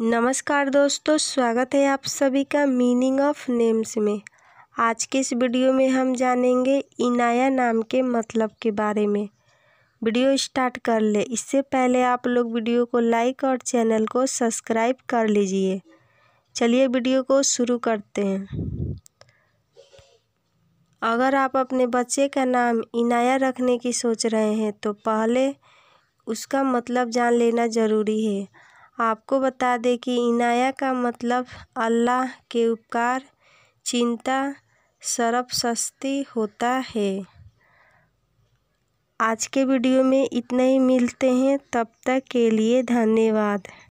नमस्कार दोस्तों स्वागत है आप सभी का मीनिंग ऑफ नेम्स में आज के इस वीडियो में हम जानेंगे इनाया नाम के मतलब के बारे में वीडियो स्टार्ट कर ले इससे पहले आप लोग वीडियो को लाइक और चैनल को सब्सक्राइब कर लीजिए चलिए वीडियो को शुरू करते हैं अगर आप अपने बच्चे का नाम इनाया रखने की सोच रहे हैं तो पहले उसका मतलब जान लेना ज़रूरी है आपको बता दें कि इनाया का मतलब अल्लाह के उपकार चिंता सस्ती होता है आज के वीडियो में इतना ही मिलते हैं तब तक के लिए धन्यवाद